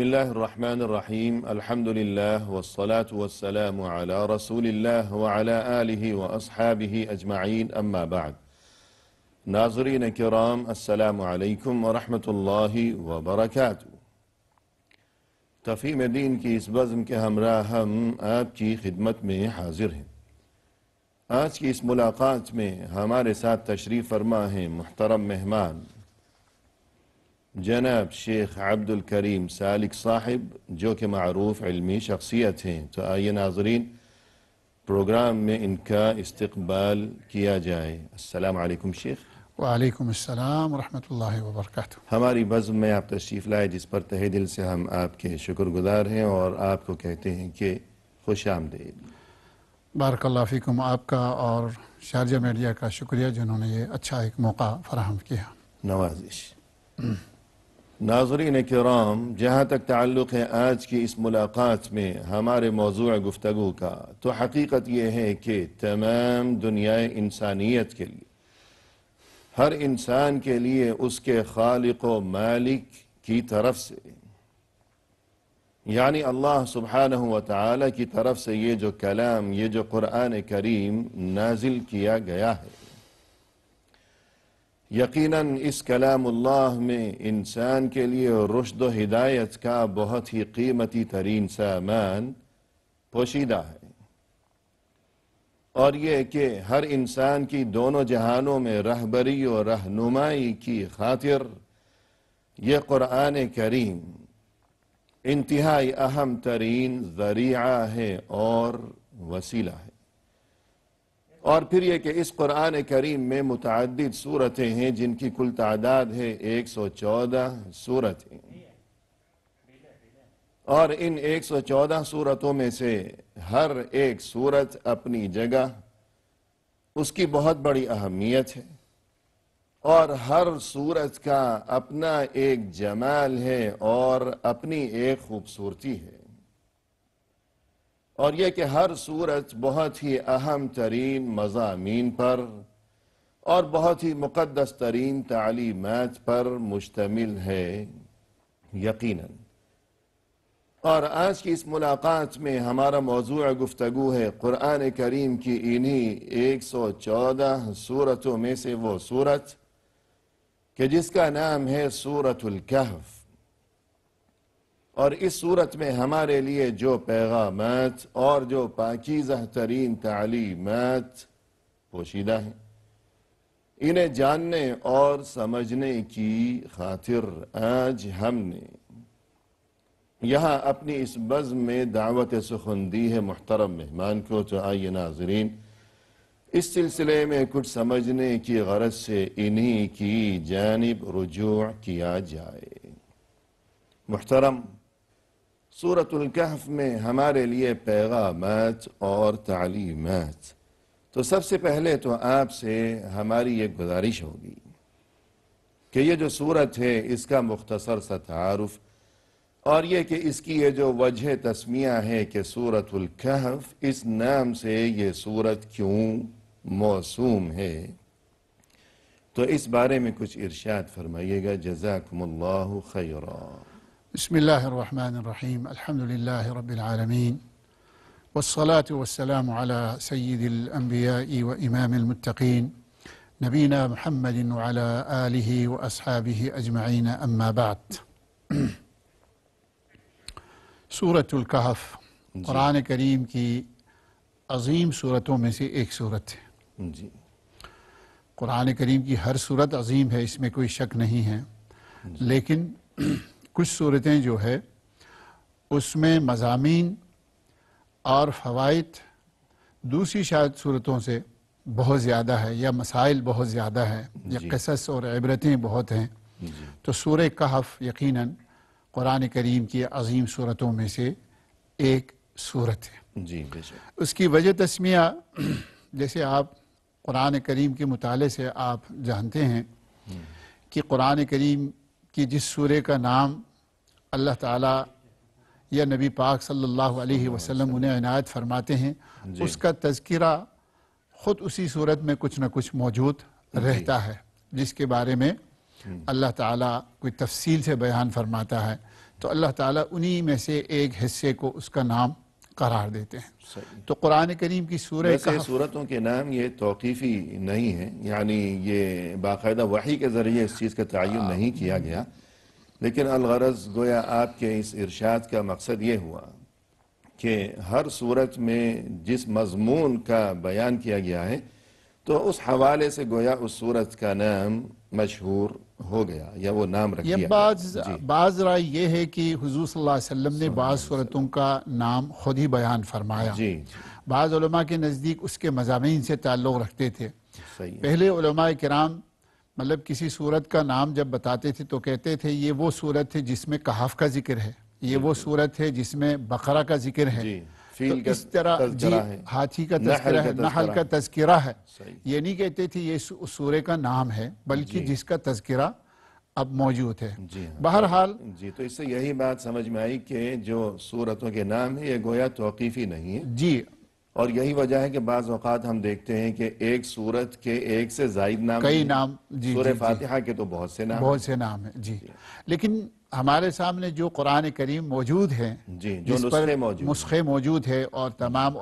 بسم الله الرحمن الرحيم الحمد لله والصلاة والسلام على رسول الله وعلى آله وأصحابه أجمعين أما بعد ناظرين كرام السلام عليكم ورحمة الله وبركاته تفهيم الدين كيس بزم کے ہمراہ ہم آپ خدمت میں حاضر ہیں آج کی اس ملاقات میں ہمارے ساتھ تشریف فرما ہیں محترم مہمان جناب شیخ عبد الکریم سالک صاحب جو کہ معروف علمی شخصیت ہیں تو آئیے ناظرین پروگرام میں ان کا استقبال کیا جائے السلام علیکم شیخ وعلیکم السلام ورحمۃ اللہ وبرکاتہ ہماری بزم میں آپ تشریف لائے جس پر تہ دل سے ہم آپ کے شکر گزار ہیں اور آپ کو کہتے ہیں کہ خوش آمدید بارک اللہ فیکم آپ کا اور شارجہ میڈیا کا شکریہ جنہوں نے یہ اچھا ایک موقع فراہم کیا نوازش ناظرین کرام جہاں تک تعلق ہے آج کی اس ملاقات میں ہمارے موضوع گفتگو کا تو حقیقت یہ ہے کہ تمام دنیا انسانیت کے لیے ہر انسان کے لیے اس کے خالق و مالک کی طرف سے یعنی اللہ سبحانہ و کی طرف سے یہ جو کلام یہ جو قرآن کریم نازل کیا گیا ہے یقیناً اس کلام اللہ میں انسان کے لیے رشد و ہدایت کا بہت ہی قیمتی ترین سامان پوشیدہ ہے اور یہ کہ ہر انسان کی دونوں جہانوں میں رہبری اور رہنمائی کی خاطر یہ قرآن کریم انتہائی اہم ترین ذریعہ ہے اور وسیلہ ہے اور پھر یہ کہ اس قرآن کریم میں متعدد صورتیں ہیں جن کی کل تعداد ہے ایک سو چودہ صورتیں اور ان ایک سو چودہ صورتوں میں سے ہر ایک صورت اپنی جگہ اس کی بہت بڑی اہمیت ہے اور ہر صورت کا اپنا ایک جمال ہے اور اپنی ایک خوبصورتی ہے اور یہ کہ ہر صورت بہت ہی اہم ترین مضامین پر اور بہت ہی مقدس ترین تعلیمات پر مشتمل ہے یقیناً اور آج کی اس ملاقات میں ہمارا موضوع گفتگو ہے قرآن کریم کی انہی ایک سو چودہ صورتوں میں سے وہ صورت کہ جس کا نام ہے سورت الکہف اور اس صورت میں ہمارے لیے جو پیغامات اور جو پاکیزہ ترین تعلیمات پوشیدہ ہیں انہیں جاننے اور سمجھنے کی خاطر آج ہم نے یہاں اپنی اس بز میں دعوت سخن دی ہے محترم مہمان کو تو آئیے ناظرین اس سلسلے میں کچھ سمجھنے کی غرض سے انہی کی جانب رجوع کیا جائے محترم سورت الکحف میں ہمارے لیے پیغامات اور تعلیمات تو سب سے پہلے تو آپ سے ہماری ایک گزارش ہوگی کہ یہ جو سورت ہے اس کا مختصر سا تعارف اور یہ کہ اس کی یہ جو وجہ تسمیہ ہے کہ سورت الکحف اس نام سے یہ صورت کیوں موسوم ہے تو اس بارے میں کچھ ارشاد فرمائیے گا جزاکم اللہ خیران بسم الله الرحمن الرحيم الحمد لله رب العالمين والصلاة والسلام على سيد الأنبياء وإمام المتقين نبينا محمد وعلى آله وأصحابه أجمعين أما بعد سورة الكهف نعم. قرآن الكريم كي عظيم سورة من سي ایک سورة نعم. قرآن کریم كي هر سورة عظيم ہے اس میں کوئی شک نہیں ہے نعم. لیکن کچھ صورتیں جو ہے اس میں مضامین اور فوائد دوسری شاید صورتوں سے بہت زیادہ ہے یا مسائل بہت زیادہ ہے یا جی۔ قصص اور عبرتیں بہت ہیں جی۔ تو سورہ کہف یقیناً قرآن کریم کی عظیم صورتوں میں سے ایک صورت ہے جی، اس کی وجہ تسمیہ جیسے آپ قرآن کریم کے مطالعے سے آپ جانتے ہیں کہ قرآن کریم کی جس سورے کا نام اللہ تعالیٰ یا نبی پاک صلی اللہ علیہ وسلم انہیں عنایت فرماتے ہیں جی۔ اس کا تذکرہ خود اسی صورت میں کچھ نہ کچھ موجود جی۔ رہتا ہے جس کے بارے میں اللہ تعالیٰ کوئی تفصیل سے بیان فرماتا ہے تو اللہ تعالیٰ انہی میں سے ایک حصے کو اس کا نام قرار دیتے ہیں تو قرآن کریم کی صورت صورتوں کے نام یہ توقیفی نہیں ہے یعنی یہ باقاعدہ وحی کے ذریعے اس چیز کا تعین نہیں کیا گیا لیکن الغرض گویا آپ کے اس ارشاد کا مقصد یہ ہوا کہ ہر صورت میں جس مضمون کا بیان کیا گیا ہے تو اس حوالے سے گویا اس صورت کا نام مشہور ہو گیا یا وہ نام رکھ جی۔ بعض رائے یہ ہے کہ حضور صلی اللہ علیہ وسلم نے بعض صورتوں کا نام خود ہی بیان فرمایا جی بعض علماء کے نزدیک اس کے مضامین سے تعلق رکھتے تھے پہلے علماء کرام مطلب کسی صورت کا نام جب بتاتے تھے تو کہتے تھے یہ وہ صورت ہے جس میں کہاف کا ذکر ہے یہ جی، وہ جی۔ صورت ہے جس میں بقرہ کا ذکر ہے جی، اس طرح ہاتھی کا تذکرہ ہے نحل کا تذکرہ ہے یہ نہیں کہتے تھے یہ سوریہ کا نام ہے بلکہ جس کا تذکرہ اب موجود ہے ہاں۔ بہرحال جی سے یہی بات سمجھ میں آئی کہ جو سورتوں کے نام ہیں یہ گویا توقیفی نہیں جی اور یہی وجہ ہے کہ بعض اوقات ہم دیکھتے ہیں کہ ایک سورت کے ایک سے زائد نام کئی نام جی، سور جی، جی۔ فاتحہ کے تو بہت سے نام بہت سے نام ہیں جی لیکن ہمارے سامنے جو قرآن کریم موجود ہیں جو نسخے موجود ہیں مسخے موجود ہیں اور تمام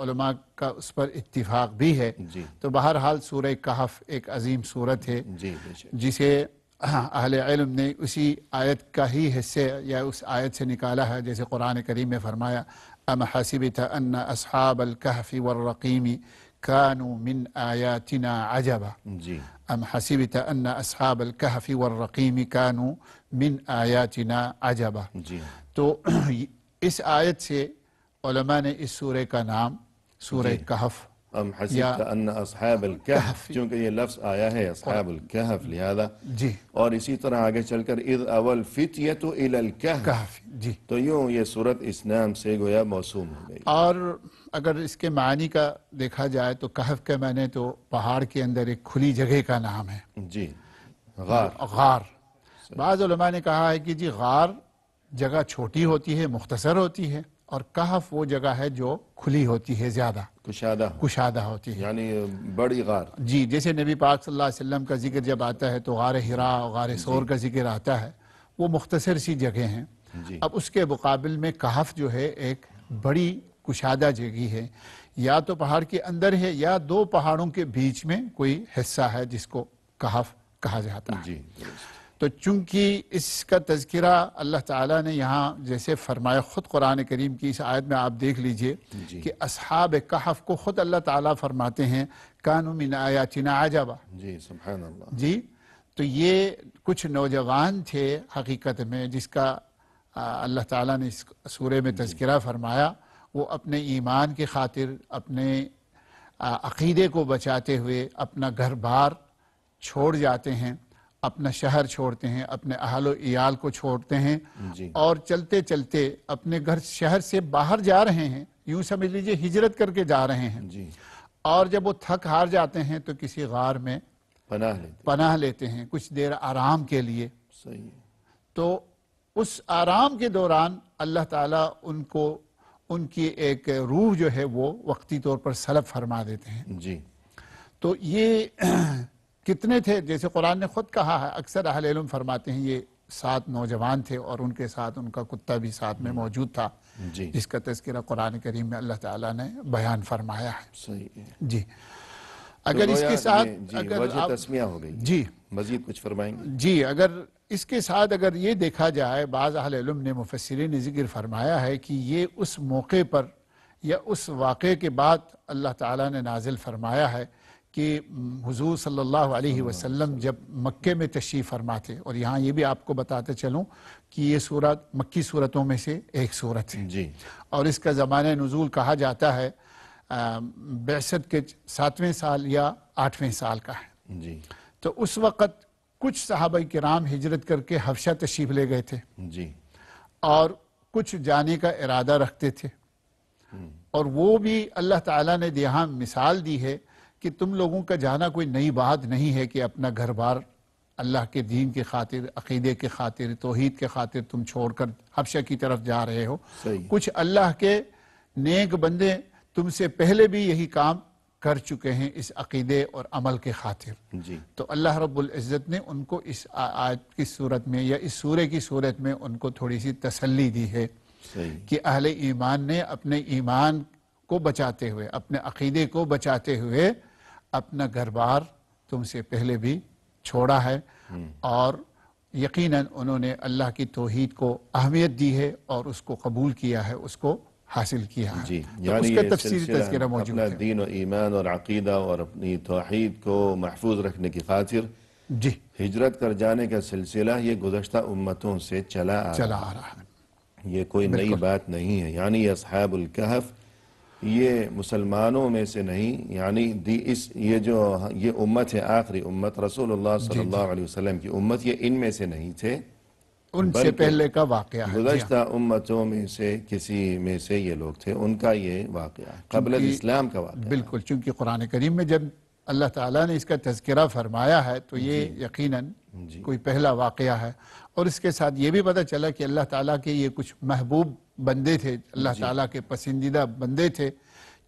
علماء کا اس پر اتفاق بھی ہے تو بہرحال سورہ کحف ایک عظیم صورت ہے جسے اہل علم نے اسی آیت کا ہی حصے یا اس آیت سے نکالا ہے جیسے قرآن کریم میں فرمایا أم حسبت أن أصحاب الكهف والرقيم كانوا من آياتنا عجبا أم حسبت أن أصحاب الكهف والرقيم كانوا من آياتنا عجبا تو اس آیت سے علماء نے اس سورہ کا نام سورہ جی. ام حسیت ان اصحاب الکهف چونکہ یہ لفظ آیا ہے اصحاب الکهف لہذا جی۔ اور اسی طرح آگے چل کر اذ اول فتیتو الى الكهف جی۔ تو یوں یہ صورت اس نام سے گویا موسوم ہو گئی اور اگر اس کے معنی کا دیکھا جائے تو کہف کے معنی تو پہاڑ کے اندر ایک کھلی جگہ کا نام ہے جی غار غار بعض علماء نے کہا ہے کہ جی غار جگہ چھوٹی ہوتی ہے مختصر ہوتی ہے اور کہف وہ جگہ ہے جو کھلی ہوتی ہے زیادہ کشادہ ہوتی ہے یعنی بڑی غار جی جیسے نبی پاک صلی اللہ علیہ وسلم کا ذکر جب آتا ہے تو غار ہرا غار جی۔ سور کا ذکر آتا ہے وہ مختصر سی جگہ ہیں جی۔ اب اس کے مقابل میں کہف جو ہے ایک بڑی کشادہ جگہ ہے یا تو پہاڑ کے اندر ہے یا دو پہاڑوں کے بیچ میں کوئی حصہ ہے جس کو کہف کہا جاتا ہے جی، تو چونکہ اس کا تذکرہ اللہ تعالیٰ نے یہاں جیسے فرمایا خود قرآن کریم کی اس آیت میں آپ دیکھ لیجئے جی۔ کہ اصحاب کہف کو خود اللہ تعالیٰ فرماتے ہیں کانو من آیاتنا عجبا جی سبحان اللہ جی تو یہ کچھ نوجوان تھے حقیقت میں جس کا اللہ تعالیٰ نے اس سورے میں جی۔ تذکرہ فرمایا وہ اپنے ایمان کی خاطر اپنے عقیدے کو بچاتے ہوئے اپنا گھر بار چھوڑ جاتے ہیں اپنا شہر چھوڑتے ہیں اپنے اہل و ایال کو چھوڑتے ہیں جی۔ اور چلتے چلتے اپنے گھر شہر سے باہر جا رہے ہیں یوں سمجھ لیجئے ہجرت کر کے جا رہے ہیں جی۔ اور جب وہ تھک ہار جاتے ہیں تو کسی غار میں پناہ لیتے ہیں کچھ دیر آرام کے لیے تو اس آرام کے دوران اللہ تعالیٰ ان کو ان کی ایک روح جو ہے وہ وقتی طور پر سلب فرما دیتے ہیں جی تو یہ کتنے تھے جیسے قرآن نے خود کہا ہے اکثر اہل علم فرماتے ہیں یہ سات نوجوان تھے اور ان کے ساتھ ان کا کتا بھی ساتھ میں موجود تھا جی۔ جس کا تذکرہ قرآن کریم میں اللہ تعالیٰ نے بیان فرمایا ہے جی۔, جی،, جی اگر اس کے ساتھ جی جی اگر اس کے ساتھ اگر یہ دیکھا جائے بعض اہل علم نے مفسرین نے ذکر فرمایا ہے کہ یہ اس موقع پر یا اس واقعے کے بعد اللہ تعالیٰ نے نازل فرمایا ہے کہ حضور صلی اللہ علیہ وسلم جب مکے میں تشریف فرماتے اور یہاں یہ بھی آپ کو بتاتے چلوں کہ یہ صورت مکی صورتوں میں سے ایک صورت ہے جی اور اس کا زمانہ نزول کہا جاتا ہے بیشت کے ساتویں سال یا آٹھویں سال کا ہے جی تو اس وقت کچھ صحابہ کرام ہجرت کر کے حفشہ تشریف لے گئے تھے جی اور کچھ جانے کا ارادہ رکھتے تھے اور وہ بھی اللہ تعالیٰ نے دیہاں مثال دی ہے کہ تم لوگوں کا جانا کوئی نئی بات نہیں ہے کہ اپنا گھر بار اللہ کے دین کے خاطر عقیدے کے خاطر توحید کے خاطر تم چھوڑ کر حبشہ کی طرف جا رہے ہو کچھ اللہ کے نیک بندے تم سے پہلے بھی یہی کام کر چکے ہیں اس عقیدے اور عمل کے خاطر جی۔ تو اللہ رب العزت نے ان کو اس آیت کی صورت میں یا اس سورے کی صورت میں ان کو تھوڑی سی تسلی دی ہے کہ اہل ایمان نے اپنے ایمان کو بچاتے ہوئے اپنے عقیدے کو بچاتے ہوئے اپنا گھر بار تم سے پہلے بھی چھوڑا ہے اور یقیناً انہوں نے اللہ کی توحید کو اہمیت دی ہے اور اس کو قبول کیا ہے اس کو حاصل کیا ہے ہے جی یعنی اس تذکرہ موجود دین و ایمان اور عقیدہ اور اپنی توحید کو محفوظ رکھنے کی خاطر جی ہجرت کر جانے کا سلسلہ یہ گزشتہ امتوں سے چلا آ چلا یہ کوئی نئی بات نہیں ہے یعنی اصحاب الکحف یہ مسلمانوں میں سے نہیں یعنی یہ جو یہ امت ہے آخری امت رسول اللہ جی، صلی اللہ جی۔ علیہ وسلم کی امت یہ ان میں سے نہیں تھے ان سے پہلے کا واقعہ جی گزشتہ ہاں۔ امتوں میں میں سے سے کسی یہ لوگ تھے ان کا یہ واقعہ قبل اسلام کا واقعہ بالکل چونکہ قرآن کریم میں جب اللہ تعالیٰ نے اس کا تذکرہ فرمایا ہے تو یہ یقیناً کوئی پہلا واقعہ ہے اور اس کے ساتھ یہ بھی پتہ چلا کہ اللہ تعالیٰ کے یہ کچھ محبوب بندے تھے اللہ جی۔ تعالیٰ کے پسندیدہ بندے تھے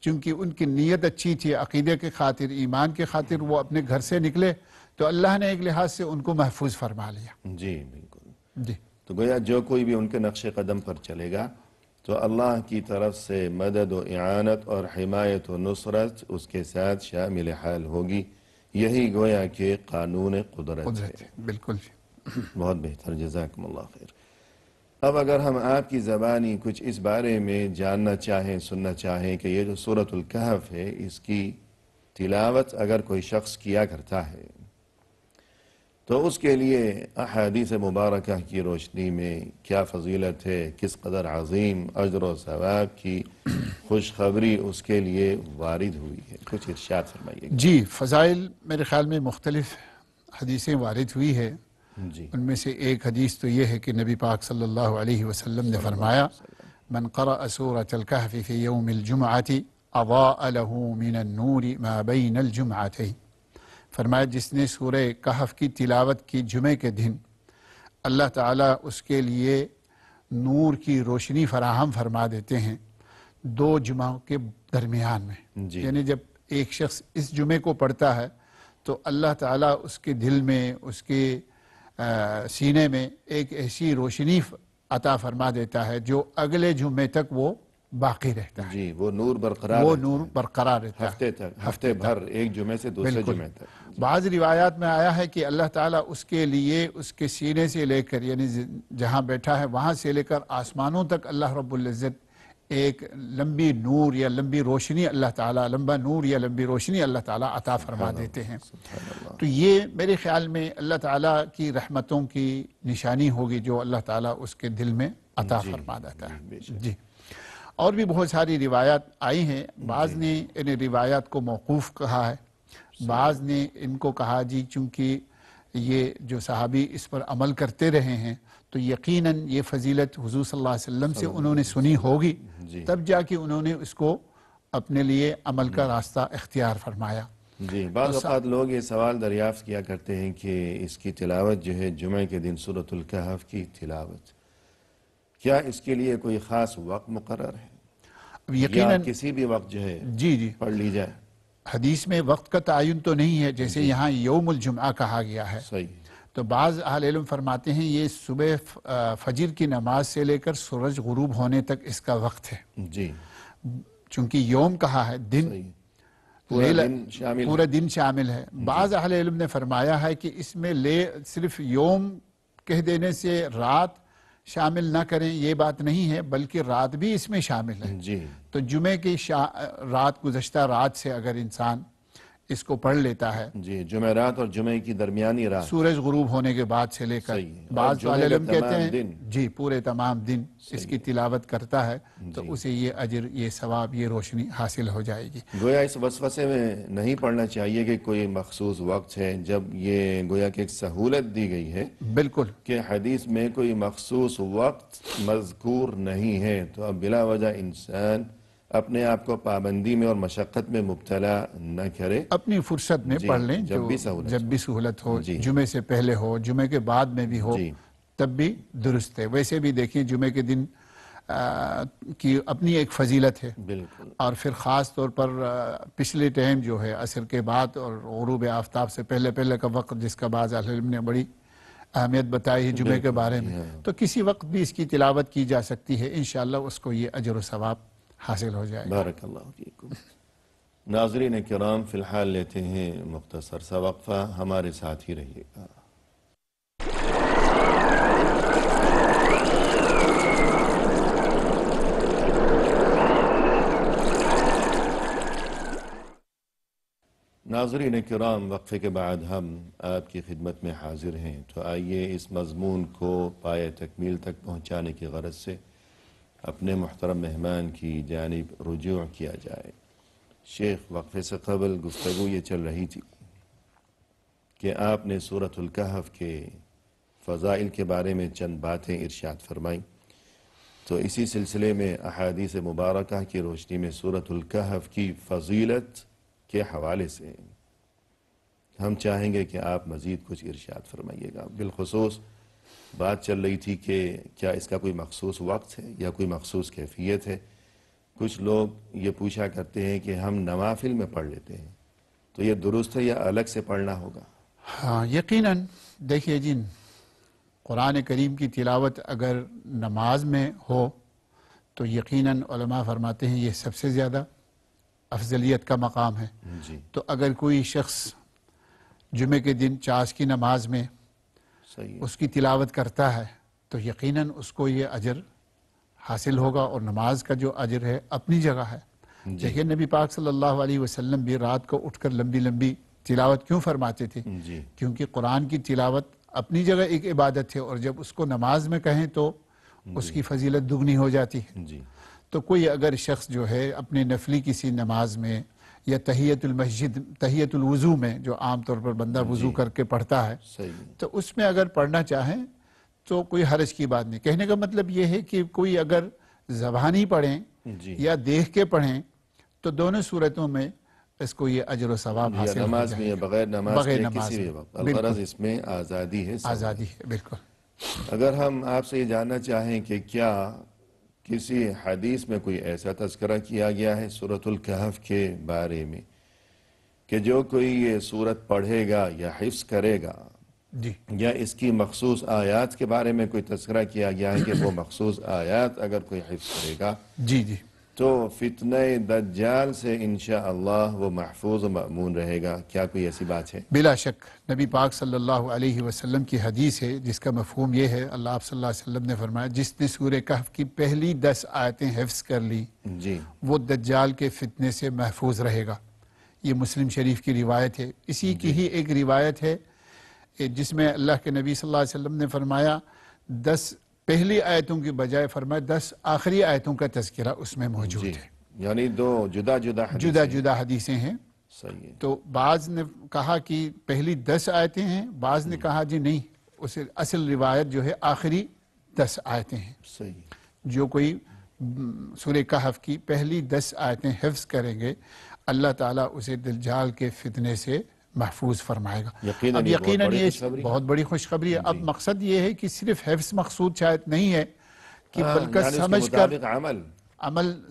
چونکہ ان کی نیت اچھی تھی عقیدے کے خاطر ایمان کے خاطر وہ اپنے گھر سے نکلے تو اللہ نے ایک لحاظ سے ان کو محفوظ فرما لیا جی بالکل جی۔ تو گویا جو کوئی بھی ان کے نقش قدم پر چلے گا تو اللہ کی طرف سے مدد و اعانت اور حمایت و نصرت اس کے ساتھ شامل حال ہوگی یہی گویا کہ قانون قدرت ہے بالکل جی بہت بہتر جزاکم اللہ خیر اب اگر ہم آپ کی زبانی کچھ اس بارے میں جاننا چاہیں سننا چاہیں کہ یہ جو صورت القحف ہے اس کی تلاوت اگر کوئی شخص کیا کرتا ہے تو اس کے لیے احادیث مبارکہ کی روشنی میں کیا فضیلت ہے کس قدر عظیم اجر و ثواب کی خوشخبری اس کے لیے وارد ہوئی ہے کچھ ارشاد فرمائیے جی فضائل میرے خیال میں مختلف حدیثیں وارد ہوئی ہے جی۔ ان میں سے ایک حدیث تو یہ ہے کہ نبی پاک صلی اللہ علیہ وسلم نے فرمایا من من قرأ سورة الكهف في يوم الجمعة له النور ما بين فرمایا جس نے کی تلاوت کی جمعے کے دن اللہ تعالیٰ اس کے لیے نور کی روشنی فراہم فرما دیتے ہیں دو جمعہ کے درمیان میں جی۔ یعنی جب ایک شخص اس جمعے کو پڑھتا ہے تو اللہ تعالیٰ اس کے دل میں اس کے سینے میں ایک ایسی روشنی عطا فرما دیتا ہے جو اگلے جمعے تک وہ باقی رہتا ہے جی وہ نور برقرار وہ نور برقرار رہتا ہے ہفتے ہفتے تک بھر ایک جمعے سے دوسرے جمعے تک بعض روایات میں آیا ہے کہ اللہ تعالیٰ اس کے لیے اس کے سینے سے لے کر یعنی جہاں بیٹھا ہے وہاں سے لے کر آسمانوں تک اللہ رب العزت ایک لمبی نور یا لمبی روشنی اللہ تعالیٰ لمبا نور یا لمبی روشنی اللہ تعالیٰ عطا فرما دیتے ہیں تو یہ میرے خیال میں اللہ تعالیٰ کی رحمتوں کی نشانی ہوگی جو اللہ تعالیٰ اس کے دل میں عطا جی، فرما دیتا ہے جی اور بھی بہت ساری روایات آئی ہیں جی۔ بعض نے ان روایات کو موقوف کہا ہے بعض نے ان کو کہا جی چونکہ یہ جو صحابی اس پر عمل کرتے رہے ہیں تو یقیناً یہ فضیلت حضور صلی اللہ علیہ وسلم سے انہوں نے سنی ہوگی جی۔ تب جا کے انہوں نے اس کو اپنے لیے عمل کا راستہ اختیار فرمایا جی بعض لوگ یہ سوال دریافت کیا کرتے ہیں کہ اس کی تلاوت جو ہے جمعہ کے دن صورت القحف کی تلاوت کیا اس کے لیے کوئی خاص وقت مقرر ہے کسی بھی وقت جو ہے جی جی پڑھ جائے حدیث میں وقت کا تعین تو نہیں ہے جیسے جی۔ یہاں یوم الجمعہ کہا گیا ہے صحیح تو بعض اہل علم فرماتے ہیں یہ صبح فجر کی نماز سے لے کر سورج غروب ہونے تک اس کا وقت ہے جی چونکہ یوم کہا ہے دن دن دن پورا پورا شامل, شامل ہے جی۔ بعض اہل علم نے فرمایا ہے کہ اس میں لے صرف یوم کہہ دینے سے رات شامل نہ کریں یہ بات نہیں ہے بلکہ رات بھی اس میں شامل ہے جی تو جمعے کی رات گزشتہ رات سے اگر انسان اس کو پڑھ لیتا ہے جی جمعرات اور جمعہ کی درمیانی رات سورج غروب ہونے کے بعد سے لے کر بعض علم کہتے ہیں دن جی، اس کی تلاوت کرتا ہے تو جی۔ اسے یہ یہ ثواب یہ روشنی حاصل ہو جائے گی گویا اس وسوسے میں نہیں پڑھنا چاہیے کہ کوئی مخصوص وقت ہے جب یہ گویا کہ ایک سہولت دی گئی ہے بالکل کہ حدیث میں کوئی مخصوص وقت مذکور نہیں ہے تو اب بلا وجہ انسان اپنے آپ کو پابندی میں اور مشقت میں مبتلا نہ کرے اپنی فرصت میں جی، پڑھ لیں جب بھی سہولت ہو جی۔ جمعے سے پہلے ہو جمعے کے بعد میں بھی ہو جی۔ تب بھی درست ہے ویسے بھی دیکھیں جمعے کے دن کی اپنی ایک فضیلت ہے اور پھر خاص طور پر پچھلے ٹائم جو ہے عصر کے بعد اور غروب آفتاب سے پہلے پہلے کا وقت جس کا بعض علم نے بڑی اہمیت بتائی ہے جمعے کے بارے میں ہاں۔ تو کسی وقت بھی اس کی تلاوت کی جا سکتی ہے انشاءاللہ اس کو یہ اجر و ثواب حاصل ہو جائے بارک اللہ فیکم ناظرین کرام فی الحال لیتے ہیں مختصر سا وقفہ ہمارے ساتھ ہی رہیے گا ناظرین کرام وقفے کے بعد ہم آپ کی خدمت میں حاضر ہیں تو آئیے اس مضمون کو پائے تکمیل تک پہنچانے کی غرض سے اپنے محترم مہمان کی جانب رجوع کیا جائے شیخ وقفے سے قبل گفتگو یہ چل رہی تھی کہ آپ نے صورت القحف کے فضائل کے بارے میں چند باتیں ارشاد فرمائیں تو اسی سلسلے میں احادیث مبارکہ کی روشنی میں صورت القحف کی فضیلت کے حوالے سے ہم چاہیں گے کہ آپ مزید کچھ ارشاد فرمائیے گا بالخصوص بات چل رہی تھی کہ کیا اس کا کوئی مخصوص وقت ہے یا کوئی مخصوص کیفیت ہے کچھ لوگ یہ پوچھا کرتے ہیں کہ ہم نوافل میں پڑھ لیتے ہیں تو یہ درست ہے یا الگ سے پڑھنا ہوگا ہاں یقیناً دیکھیے جن قرآن کریم کی تلاوت اگر نماز میں ہو تو یقیناً علماء فرماتے ہیں یہ سب سے زیادہ افضلیت کا مقام ہے جی۔ تو اگر کوئی شخص جمعہ کے دن چاش کی نماز میں اس کی تلاوت کرتا ہے تو یقیناً اس کو یہ اجر حاصل ہوگا اور نماز کا جو اجر ہے اپنی جگہ ہے جہین نبی پاک صلی اللہ علیہ وسلم بھی رات کو اٹھ کر لمبی لمبی تلاوت کیوں فرماتے تھے جی۔ کیونکہ قرآن کی تلاوت اپنی جگہ ایک عبادت ہے اور جب اس کو نماز میں کہیں تو جی۔ اس کی فضیلت دگنی ہو جاتی ہے جی۔ تو کوئی اگر شخص جو ہے اپنے نفلی کسی نماز میں یا تحیت المسجد تحیت الوضو میں جو عام طور پر بندہ جی۔ وضو کر کے پڑھتا ہے تو اس میں اگر پڑھنا چاہیں تو کوئی حرج کی بات نہیں کہنے کا مطلب یہ ہے کہ کوئی اگر زبانی پڑھیں جی۔ یا دیکھ کے پڑھیں تو دونوں صورتوں میں اس کو یہ اجر و ثواب حاصل بغیر نماز الغرض اس میں آزادی ہے آزادی ہے بالکل اگر ہم آپ سے یہ جاننا چاہیں کہ کیا کسی حدیث میں کوئی ایسا تذکرہ کیا گیا ہے صورت القحف کے بارے میں کہ جو کوئی یہ سورت پڑھے گا یا حفظ کرے گا جی یا اس کی مخصوص آیات کے بارے میں کوئی تذکرہ کیا گیا ہے کہ وہ مخصوص آیات اگر کوئی حفظ کرے گا جی جی تو فتنہ دجال سے انشاءاللہ وہ محفوظ و رہے گا کیا کوئی ایسی بات ہے بلا شک نبی پاک صلی اللہ علیہ وسلم کی حدیث ہے جس کا مفہوم یہ ہے اللہ صلی اللہ علیہ وسلم نے فرمایا جس نے سورہ کہف کی پہلی دس آیتیں حفظ کر لی جی وہ دجال کے فتنے سے محفوظ رہے گا یہ مسلم شریف کی روایت ہے اسی کی جی۔ ہی ایک روایت ہے جس میں اللہ کے نبی صلی اللہ علیہ وسلم نے فرمایا دس پہلی آیتوں کی بجائے فرمایا دس آخری آیتوں کا تذکرہ اس میں موجود جی، ہے یعنی دو جدا جدا جدا جدا حدیثیں ہیں تو بعض نے کہا کہ پہلی دس آیتیں ہیں بعض نے کہا جی نہیں اسے اصل روایت جو ہے آخری دس آیتیں ہیں جو کوئی سورہ کحف کی پہلی دس آیتیں حفظ کریں گے اللہ تعالیٰ اسے دلجال کے فتنے سے محفوظ فرمائے گا اب یہ بہت بڑی خوشخبری ہے اب جی۔ مقصد یہ ہے کہ صرف حفظ مقصود شاید نہیں ہے کہ بلکہ یعنی سمجھ کر عمل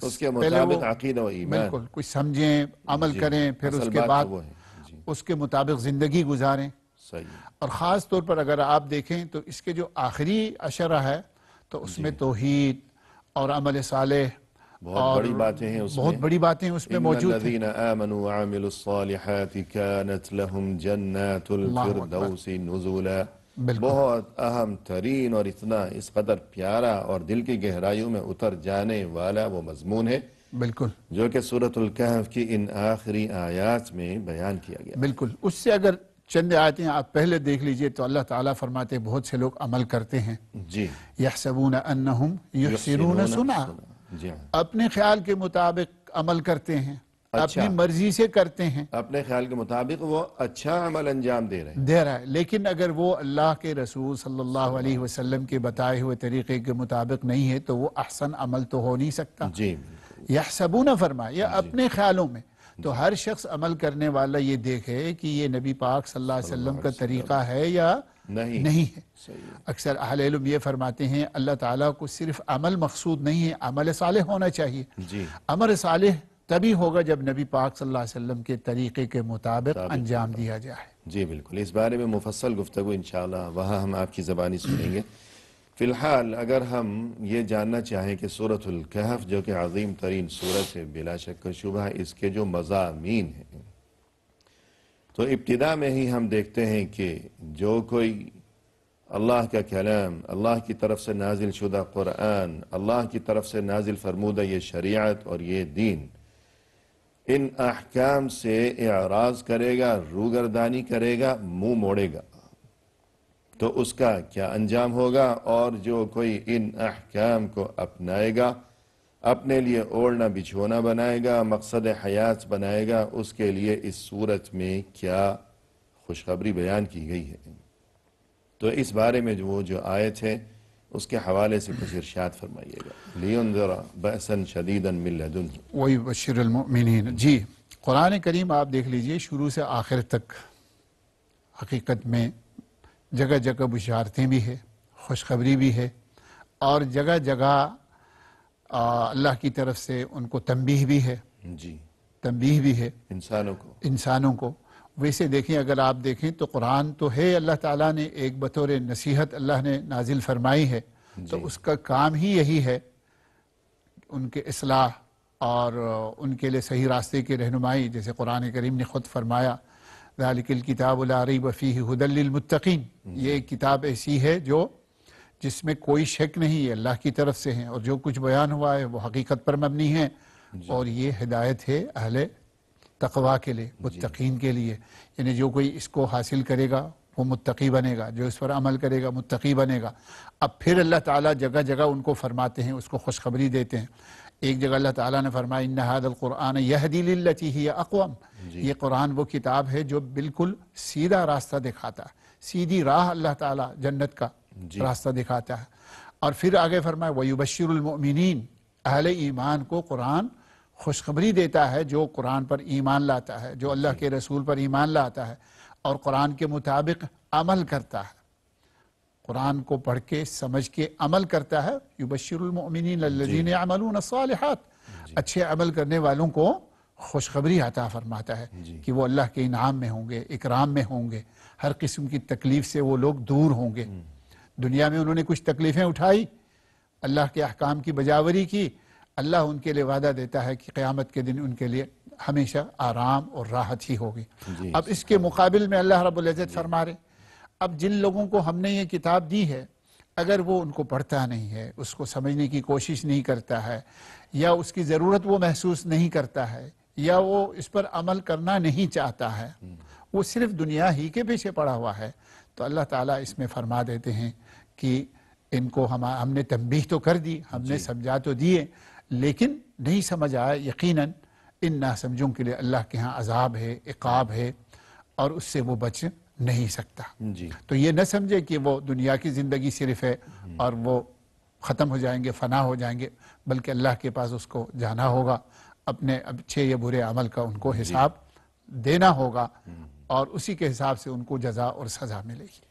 اس کے مطابق و بالکل کچھ سمجھیں عمل جی، کریں پھر اس کے بعد جی۔ اس کے مطابق زندگی گزاریں اور خاص طور پر اگر آپ دیکھیں تو اس کے جو آخری اشرہ ہے تو اس میں توحید اور عمل صالح بہت بڑی باتیں اس میں بڑی باتیں بہت اہم ترین اور اتنا اس قدر پیارا اور دل کی گہرائیوں میں اتر جانے والا وہ مضمون ہے بالکل جو کہ سورة الکہف کی ان آخری آیات میں بیان کیا گیا بالکل اس سے اگر چند آیتیں آپ پہلے دیکھ لیجئے تو اللہ تعالیٰ فرماتے بہت سے لوگ عمل کرتے ہیں جی یحسنون سنا جی ہاں۔ اپنے خیال کے مطابق عمل کرتے ہیں اچھا۔ اپنی مرضی سے کرتے ہیں اپنے خیال کے مطابق وہ اچھا عمل انجام دے رہے ہیں دے رہا ہے لیکن اگر وہ اللہ کے رسول صلی اللہ علیہ وسلم کے بتائے ہوئے طریقے کے مطابق نہیں ہے تو وہ احسن عمل تو ہو نہیں سکتا جی یہ فرمائے یا جی۔ اپنے خیالوں میں تو جی۔ ہر شخص عمل کرنے والا یہ دیکھے کہ یہ نبی پاک صلی اللہ علیہ وسلم کا طریقہ ہے یا نہیں ہے اکثر اہل علم یہ فرماتے ہیں اللہ تعالیٰ کو صرف عمل مقصود نہیں ہے عمل صالح ہونا چاہیے جی صالح تب تبھی ہوگا جب نبی پاک صلی اللہ علیہ وسلم کے طریقے کے مطابق انجام دیا جائے جی بالکل اس بارے میں مفصل گفتگو انشاءاللہ وہاں ہم آپ کی زبانی سنیں گے فی الحال اگر ہم یہ جاننا چاہیں کہ سورت القحف جو کہ عظیم ترین سورت ہے بلا شک شبہ اس کے جو مضامین ہیں تو ابتدا میں ہی ہم دیکھتے ہیں کہ جو کوئی اللہ کا کلام اللہ کی طرف سے نازل شدہ قرآن اللہ کی طرف سے نازل فرمودہ یہ شریعت اور یہ دین ان احکام سے اعراض کرے گا روگردانی کرے گا منہ موڑے گا تو اس کا کیا انجام ہوگا اور جو کوئی ان احکام کو اپنائے گا اپنے لیے اوڑھنا بچھونا بنائے گا مقصد حیات بنائے گا اس کے لیے اس صورت میں کیا خوشخبری بیان کی گئی ہے تو اس بارے میں وہ جو آیت ہے اس کے حوالے سے کچھ ارشاد فرمائیے گا جی قرآن کریم آپ دیکھ لیجئے شروع سے آخر تک حقیقت میں جگہ جگہ بشارتیں بھی ہے خوشخبری بھی ہے اور جگہ جگہ اللہ کی طرف سے ان کو تنبیہ بھی ہے جی تنبیہ بھی ہے انسانوں کو انسانوں کو ویسے دیکھیں اگر آپ دیکھیں تو قرآن تو ہے اللہ تعالیٰ نے ایک بطور نصیحت اللہ نے نازل فرمائی ہے جی۔ تو اس کا کام ہی یہی ہے ان کے اصلاح اور ان کے لیے صحیح راستے کی رہنمائی جیسے قرآن کریم نے خود فرمایا ذالک الکتاب کتاب العری بفی حد المطقین جی۔ یہ ایک کتاب ایسی ہے جو جس میں کوئی شک نہیں ہے اللہ کی طرف سے ہیں اور جو کچھ بیان ہوا ہے وہ حقیقت پر مبنی ہے جی۔ اور یہ ہدایت ہے اہل تقوا کے لیے جی۔ متقین کے لیے یعنی جو کوئی اس کو حاصل کرے گا وہ متقی بنے گا جو اس پر عمل کرے گا متقی بنے گا اب پھر اللہ تعالیٰ جگہ جگہ ان کو فرماتے ہیں اس کو خوشخبری دیتے ہیں ایک جگہ اللہ تعالیٰ نے فرمایا نہ قرآن یہ دل اللچی ہے اقوام جی۔ یہ قرآن وہ کتاب ہے جو بالکل سیدھا راستہ دکھاتا ہے سیدھی راہ اللہ تعالیٰ جنت کا جی۔ راستہ دکھاتا ہے اور پھر آگے فرمائے ایمان کو قرآن خوشخبری دیتا ہے جو قرآن پر ایمان لاتا ہے جو اللہ جی۔ کے رسول پر ایمان لاتا ہے اور قرآن کے مطابق عمل کرتا ہے قرآن کو پڑھ کے سمجھ کے عمل کرتا ہے یو جی۔ عَمَلُونَ الصَّالِحَاتِ اچھے عمل کرنے والوں کو خوشخبری عطا فرماتا ہے کہ وہ اللہ کے انعام میں ہوں گے اکرام میں ہوں گے ہر قسم کی تکلیف سے وہ لوگ دور ہوں گے دنیا میں انہوں نے کچھ تکلیفیں اٹھائی اللہ کے احکام کی بجاوری کی اللہ ان کے لیے وعدہ دیتا ہے کہ قیامت کے دن ان کے لیے ہمیشہ آرام اور راحت ہی ہوگی جی، اب اس کے مقابل میں اللہ رب العزت جی۔ فرما رہے اب جن لوگوں کو ہم نے یہ کتاب دی ہے اگر وہ ان کو پڑھتا نہیں ہے اس کو سمجھنے کی کوشش نہیں کرتا ہے یا اس کی ضرورت وہ محسوس نہیں کرتا ہے یا وہ اس پر عمل کرنا نہیں چاہتا ہے وہ صرف دنیا ہی کے پیچھے پڑا ہوا ہے تو اللہ تعالیٰ اس میں فرما دیتے ہیں کہ ان کو ہم ہم نے تنبیح تو کر دی ہم نے جی۔ سمجھا تو دیے لیکن نہیں سمجھ آیا یقیناً ان نہ سمجھوں کے لیے اللہ کے ہاں عذاب ہے عقاب ہے اور اس سے وہ بچ نہیں سکتا جی تو یہ نہ سمجھے کہ وہ دنیا کی زندگی صرف ہے اور وہ ختم ہو جائیں گے فنا ہو جائیں گے بلکہ اللہ کے پاس اس کو جانا ہوگا اپنے اچھے یا برے عمل کا ان کو جی۔ حساب دینا ہوگا اور اسی کے حساب سے ان کو جزا اور سزا ملے گی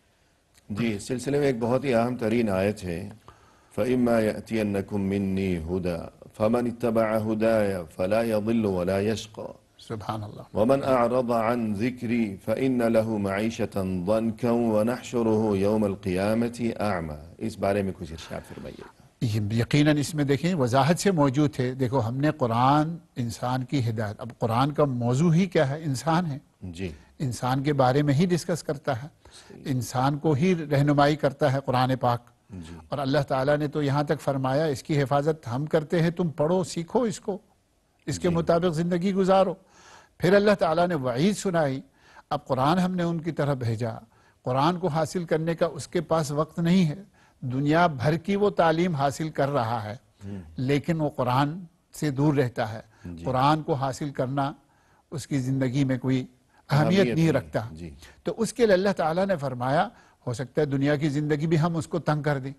جی سلسلے میں ایک بہت ہی اہم ترین آیت ہے فَإِمَّا يَأْتِيَنَّكُم مِّنِّي هُدَى فَمَنِ اتَّبَعَ هُدَايَ فَلَا يَضِلُّ وَلَا يَشْقَى سبحان اللہ وَمَنْ أَعْرَضَ عَنْ ذِكْرِي فَإِنَّ لَهُ مَعِيشَةً ضَنْكًا وَنَحْشُرُهُ يَوْمَ الْقِيَامَةِ أَعْمَى اس بارے میں کچھ ارشاد فرمائیے یقیناً اس میں دیکھیں وضاحت سے موجود ہے دیکھو ہم نے قرآن انسان کی ہدایت اب قرآن کا موضوع ہی کیا ہے انسان ہے جی۔ انسان کے بارے میں ہی ڈسکس کرتا ہے انسان کو ہی رہنمائی کرتا ہے قرآن پاک جی۔ اور اللہ تعالیٰ نے تو یہاں تک فرمایا اس کی حفاظت ہم کرتے ہیں تم پڑھو سیکھو اس کو اس کے جی۔ مطابق زندگی گزارو پھر اللہ تعالیٰ نے وعید سنائی اب قرآن ہم نے ان کی طرح بھیجا قرآن کو حاصل کرنے کا اس کے پاس وقت نہیں ہے دنیا بھر کی وہ تعلیم حاصل کر رہا ہے جی۔ لیکن وہ قرآن سے دور رہتا ہے قرآن کو حاصل کرنا اس کی زندگی میں کوئی اہمیت نہیں رکھتا جی۔ تو اس کے لیے اللہ تعالیٰ نے فرمایا ہو سکتا ہے دنیا کی زندگی بھی ہم اس کو تنگ کر دیں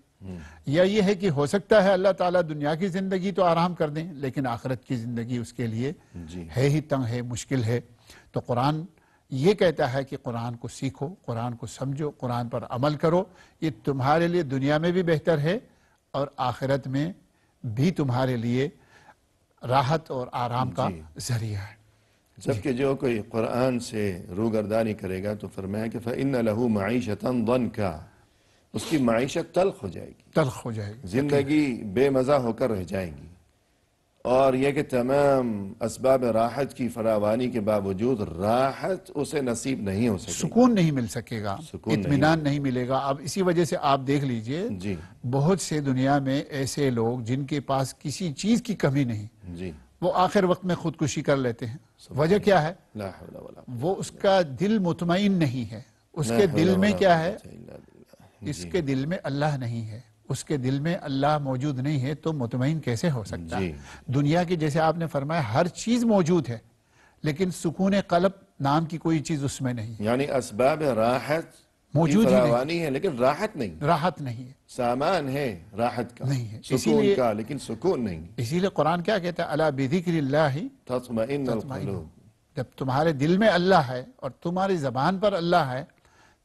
یا یہ ہے کہ ہو سکتا ہے اللہ تعالیٰ دنیا کی زندگی تو آرام کر دیں لیکن آخرت کی زندگی اس کے لیے جی۔ ہے ہی تنگ ہے مشکل ہے تو قرآن یہ کہتا ہے کہ قرآن کو سیکھو قرآن کو سمجھو قرآن پر عمل کرو یہ تمہارے لیے دنیا میں بھی بہتر ہے اور آخرت میں بھی تمہارے لیے راحت اور آرام کا جی۔ ذریعہ ہے جبکہ جو کوئی قرآن سے روگردانی کرے گا تو فرمایا کہ فَإِنَّ لَهُ مَعِيشَةً اس کی معیشت تلخ تلخ ہو ہو جائے جائے گی گی زندگی بے مزہ ہو کر رہ جائے گی اور یہ کہ تمام اسباب راحت کی فراوانی کے باوجود راحت اسے نصیب نہیں ہو سکے سکون نہیں مل سکے گا اتمنان نہیں ملے گا اب اسی وجہ سے آپ دیکھ لیجئے جی بہت سے دنیا میں ایسے لوگ جن کے پاس کسی چیز کی کمی نہیں جی وہ آخر وقت میں خودکشی کر لیتے ہیں وجہ کیا ہے وہ اس کا دل مطمئن نہیں ہے اس کے دل میں کیا ہے اس جی۔ کے دل میں اللہ نہیں ہے اس کے دل میں اللہ موجود نہیں ہے تو مطمئن کیسے ہو سکتا ہے جی۔ دنیا کی جیسے آپ نے فرمایا ہر چیز موجود ہے لیکن سکون قلب نام کی کوئی چیز اس میں نہیں یعنی اسباب راحت موجود ہی نہیں ہے لیکن راحت نہیں راحت نہیں ہے سامان ہے راحت کا نہیں ہے سکون کا لیکن سکون نہیں اسی لئے قرآن کیا کہتا ہے اَلَا بِذِكْرِ اللَّهِ تَطْمَئِنَّ الْقُلُوبِ جب تمہارے دل میں اللہ ہے اور تمہاری زبان پر اللہ ہے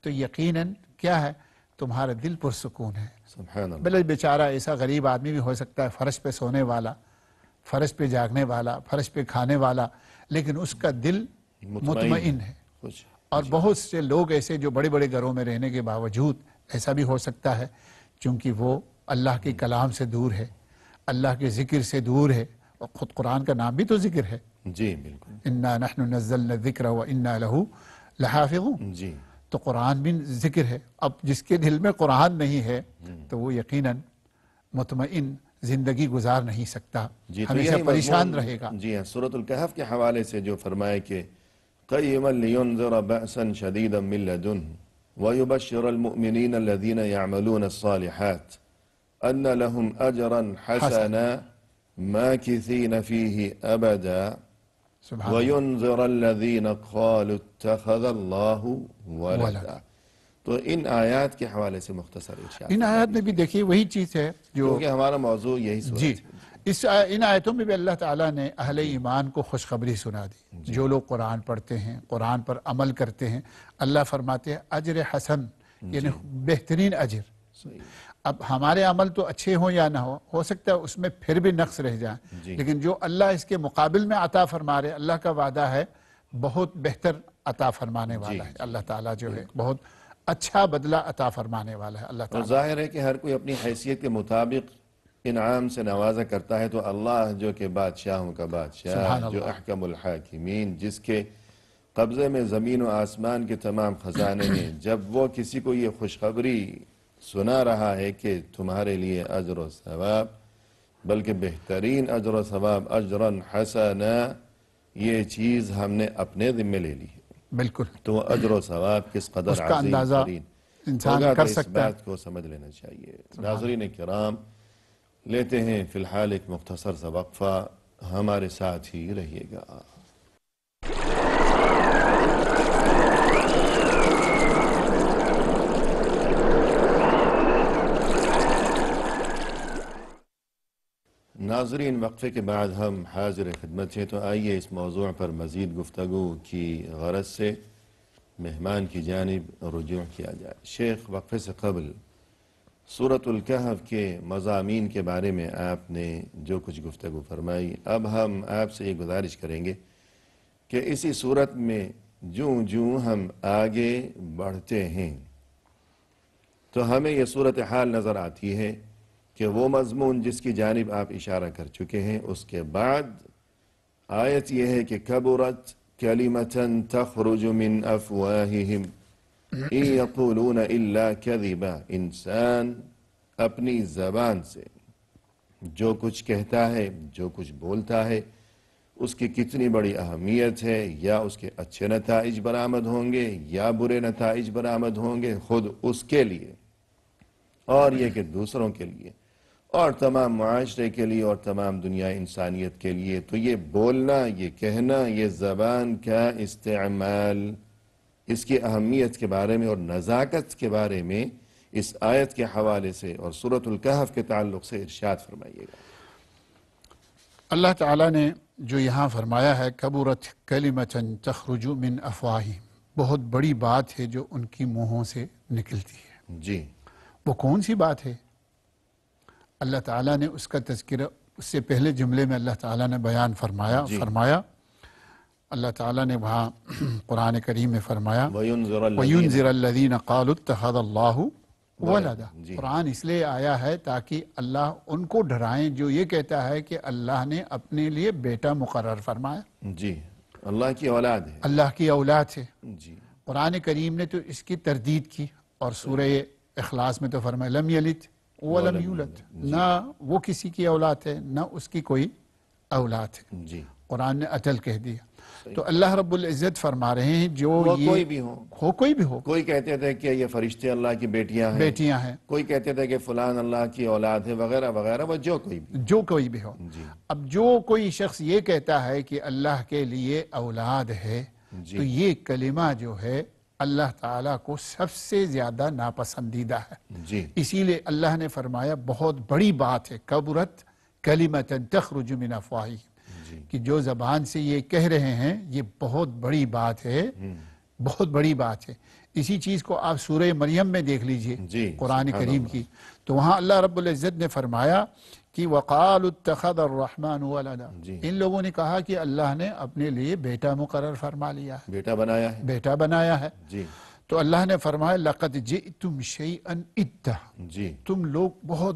تو یقیناً کیا ہے تمہارے دل پر سکون ہے سبحان اللہ بلے بیچارہ ایسا غریب آدمی بھی ہو سکتا ہے فرش پہ سونے والا فرش پہ جاگنے والا فرش پہ کھانے والا لیکن اس کا دل مطمئن ہے اور بہت سے لوگ ایسے جو بڑے بڑے گھروں میں رہنے کے باوجود ایسا بھی ہو سکتا ہے چونکہ وہ اللہ کی کلام سے دور ہے اللہ کے ذکر سے دور ہے اور خود قرآن کا نام بھی تو ذکر ہے جی، اِنَّا نَحْنُ نَزَّلْنَا ذِكْرَ وَإِنَّا لَهُ لَحَافِغُ جی۔ تو قرآن بھی ذکر ہے اب جس کے دل میں قرآن نہیں ہے تو وہ یقیناً مطمئن زندگی گزار نہیں سکتا جی، ہمیشہ پریشان رہے گا ہاں، سورة القحف کے حوالے سے جو فرمائے کہ قيما لينذر بأسا شديدا من لدنه ويبشر المؤمنين الذين يعملون الصالحات أن لهم أجرا حسنا ماكثين فيه أبدا سبحان وينذر الذين قالوا اتخذ الله ولدا آیات کے حوالے سے مختصر ارشاد ان آیات میں بھی भी وہی چیز ہے جو کیونکہ ہمارا موضوع یہی سورت جی اس ان آیتوں میں بھی اللہ تعالیٰ نے اہل جی۔ ایمان کو خوشخبری سنا دی جی۔ جو لوگ قرآن پڑھتے ہیں قرآن پر عمل کرتے ہیں اللہ فرماتے ہیں اجر حسن جی۔ یعنی بہترین اجر اب ہمارے عمل تو اچھے ہوں یا نہ ہو ہو سکتا ہے اس میں پھر بھی نقص رہ جائیں لیکن جو اللہ اس کے مقابل میں عطا فرما رہے اللہ کا وعدہ ہے بہت بہتر عطا فرمانے والا ہے اللہ تعالیٰ جو ہے بہت اچھا بدلہ عطا فرمانے والا ہے اللہ تعالیٰ ظاہر ہے کہ ہر کوئی اپنی حیثیت کے مطابق انعام سے نوازہ کرتا ہے تو اللہ جو کہ بادشاہوں کا بادشاہ جو احکم الحاکمین جس کے قبضے میں زمین و آسمان کے تمام خزانے ہیں جب وہ کسی کو یہ خوشخبری سنا رہا ہے کہ تمہارے لئے عجر و ثواب بلکہ بہترین عجر و ثواب عجرا حسنا یہ چیز ہم نے اپنے ذمہ لے لی بلکل تو عجر و ثواب کس قدر عزیز کرین اس کا اندازہ انسان کر سکتا ہے اس بات کو سمجھ لینا چاہیے ناظرین کرام لیتے ہیں فی الحال ایک مختصر سا وقفہ ہمارے ساتھ ہی رہیے گا ناظرین وقفے کے بعد ہم حاضر خدمت ہیں تو آئیے اس موضوع پر مزید گفتگو کی غرض سے مہمان کی جانب رجوع کیا جائے شیخ وقفے سے قبل صورت الخ کے مضامین کے بارے میں آپ نے جو کچھ گفتگو فرمائی اب ہم آپ سے یہ گزارش کریں گے کہ اسی صورت میں جوں جوں ہم آگے بڑھتے ہیں تو ہمیں یہ صورتحال حال نظر آتی ہے کہ وہ مضمون جس کی جانب آپ اشارہ کر چکے ہیں اس کے بعد آیت یہ ہے کہ کبرت کلمتا تخرج من افواہہم ان یقولون الا کذبا انسان اپنی زبان سے جو کچھ کہتا ہے جو کچھ بولتا ہے اس کی کتنی بڑی اہمیت ہے یا اس کے اچھے نتائج برآمد ہوں گے یا برے نتائج برآمد ہوں گے خود اس کے لیے اور یہ کہ دوسروں کے لیے اور تمام معاشرے کے لیے اور تمام دنیا انسانیت کے لیے تو یہ بولنا یہ کہنا یہ زبان کا استعمال اس کی اہمیت کے بارے میں اور نزاکت کے بارے میں اس آیت کے حوالے سے اور سورة القحف کے تعلق سے ارشاد فرمائیے گا اللہ تعالیٰ نے جو یہاں فرمایا ہے کبورت کلمتن تخرج من افواہی بہت بڑی بات ہے جو ان کی منہوں سے نکلتی ہے جی وہ کون سی بات ہے اللہ تعالیٰ نے اس کا تذکرہ اس سے پہلے جملے میں اللہ تعالیٰ نے بیان فرمایا جی۔ فرمایا اللہ تعالیٰ نے وہاں قرآن کریم میں فرمایا وَيُنزِرَ الَّذِينَ قَالُوا اتَّخَذَ اللَّهُ وَلَدَ جی۔ قرآن اس لیے آیا ہے تاکہ اللہ ان کو ڈھرائیں جو یہ کہتا ہے کہ اللہ نے اپنے لیے بیٹا مقرر فرمایا جی اللہ کی اولاد ہے اللہ کی اولاد ہے جی۔ قرآن کریم نے تو اس کی تردید کی اور سورہ اخلاص میں تو فرمایا لم ولم یولت جی۔ نہ وہ کسی کی اولاد ہے نہ اس کی کوئی اولاد ہے قرآن نے اٹل کہہ دیا تو اللہ رب العزت فرما رہے ہیں جو یہ ہو کوئی بھی ہو کوئی کہتے تھے کہ یہ فرشتے اللہ کی بیٹیاں ہیں بیٹیاں ہیں کوئی کہتے تھے کہ فلان اللہ کی اولاد ہے وغیرہ وغیرہ وہ جو کوئی بھی ہو جی۔ اب جو کوئی شخص یہ کہتا ہے کہ اللہ کے لیے اولاد ہے جی۔ تو یہ کلمہ جو ہے اللہ تعالیٰ کو سب سے زیادہ ناپسندیدہ ہے جی۔ اسی لیے اللہ نے فرمایا بہت بڑی بات ہے قبرت کلمتن تخرج من افواہی جی۔ کہ جو زبان سے یہ کہہ رہے ہیں یہ بہت بڑی بات ہے بہت بڑی بات ہے اسی چیز کو آپ سورہ مریم میں دیکھ لیجئے جی، قرآن کریم کی تو وہاں اللہ رب العزت نے فرمایا کہ جی۔ ان لوگوں نے کہا کہ اللہ نے اپنے لیے بیٹا مقرر فرما لیا ہے بیٹا بنایا ہے بیٹا بنایا ہے تو اللہ نے فرمایا جِئْتُمْ جی تم تم لوگ بہت